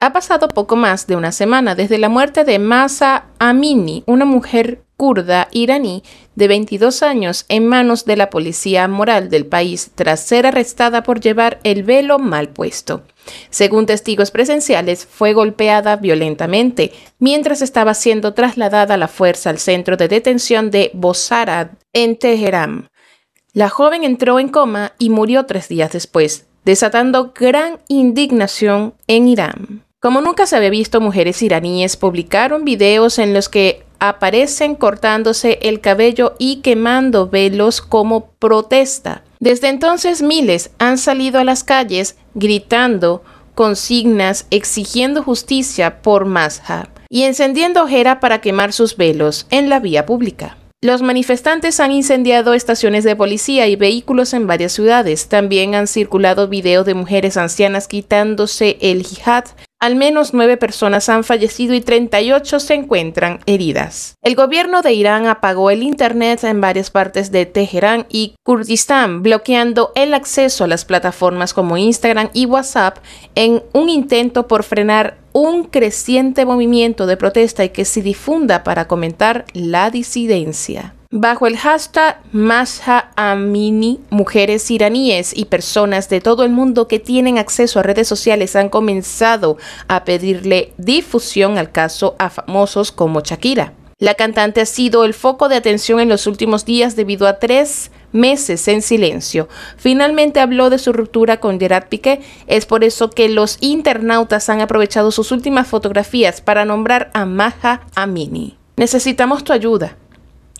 Ha pasado poco más de una semana desde la muerte de Masa Amini, una mujer kurda iraní de 22 años en manos de la policía moral del país tras ser arrestada por llevar el velo mal puesto. Según testigos presenciales, fue golpeada violentamente mientras estaba siendo trasladada a la fuerza al centro de detención de Bozarad en Teherán. La joven entró en coma y murió tres días después, desatando gran indignación en Irán. Como nunca se había visto, mujeres iraníes publicaron videos en los que aparecen cortándose el cabello y quemando velos como protesta. Desde entonces miles han salido a las calles gritando consignas exigiendo justicia por Mazhab y encendiendo ojera para quemar sus velos en la vía pública. Los manifestantes han incendiado estaciones de policía y vehículos en varias ciudades. También han circulado videos de mujeres ancianas quitándose el hijab al menos nueve personas han fallecido y 38 se encuentran heridas. El gobierno de Irán apagó el Internet en varias partes de Teherán y Kurdistán, bloqueando el acceso a las plataformas como Instagram y WhatsApp en un intento por frenar un creciente movimiento de protesta y que se difunda para comentar la disidencia. Bajo el hashtag Masha Amini, mujeres iraníes y personas de todo el mundo que tienen acceso a redes sociales han comenzado a pedirle difusión al caso a famosos como Shakira. La cantante ha sido el foco de atención en los últimos días debido a tres meses en silencio. Finalmente habló de su ruptura con Gerard Piqué. Es por eso que los internautas han aprovechado sus últimas fotografías para nombrar a Maha Amini. Necesitamos tu ayuda.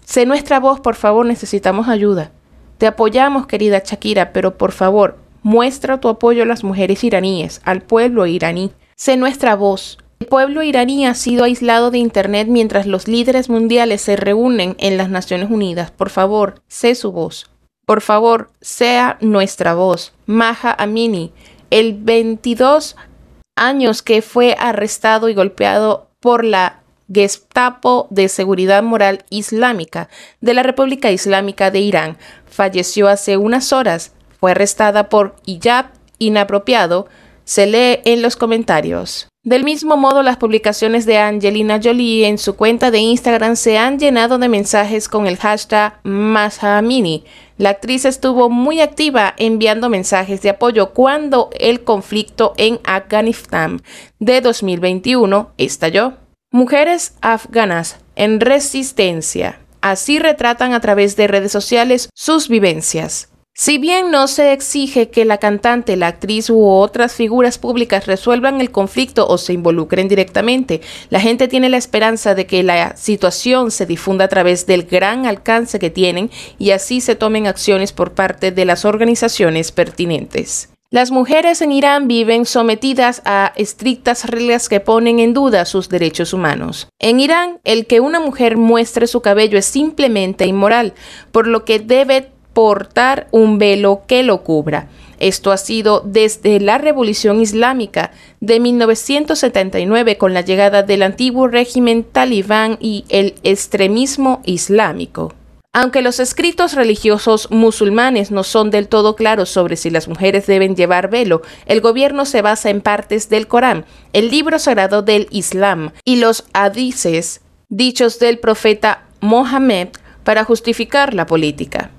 Sé nuestra voz, por favor, necesitamos ayuda. Te apoyamos, querida Shakira, pero por favor, muestra tu apoyo a las mujeres iraníes, al pueblo iraní. Sé nuestra voz. El pueblo iraní ha sido aislado de Internet mientras los líderes mundiales se reúnen en las Naciones Unidas. Por favor, sé su voz. Por favor, sea nuestra voz. Maha Amini, el 22 años que fue arrestado y golpeado por la Gestapo de Seguridad Moral Islámica de la República Islámica de Irán. Falleció hace unas horas. Fue arrestada por hijab inapropiado. Se lee en los comentarios. Del mismo modo, las publicaciones de Angelina Jolie en su cuenta de Instagram se han llenado de mensajes con el hashtag #mashamini. La actriz estuvo muy activa enviando mensajes de apoyo cuando el conflicto en Afganistán de 2021 estalló. Mujeres afganas en resistencia. Así retratan a través de redes sociales sus vivencias. Si bien no se exige que la cantante, la actriz u otras figuras públicas resuelvan el conflicto o se involucren directamente, la gente tiene la esperanza de que la situación se difunda a través del gran alcance que tienen y así se tomen acciones por parte de las organizaciones pertinentes. Las mujeres en Irán viven sometidas a estrictas reglas que ponen en duda sus derechos humanos. En Irán, el que una mujer muestre su cabello es simplemente inmoral, por lo que debe portar un velo que lo cubra. Esto ha sido desde la Revolución Islámica de 1979 con la llegada del antiguo régimen talibán y el extremismo islámico. Aunque los escritos religiosos musulmanes no son del todo claros sobre si las mujeres deben llevar velo, el gobierno se basa en partes del Corán, el libro sagrado del Islam, y los hadices dichos del profeta Mohammed para justificar la política.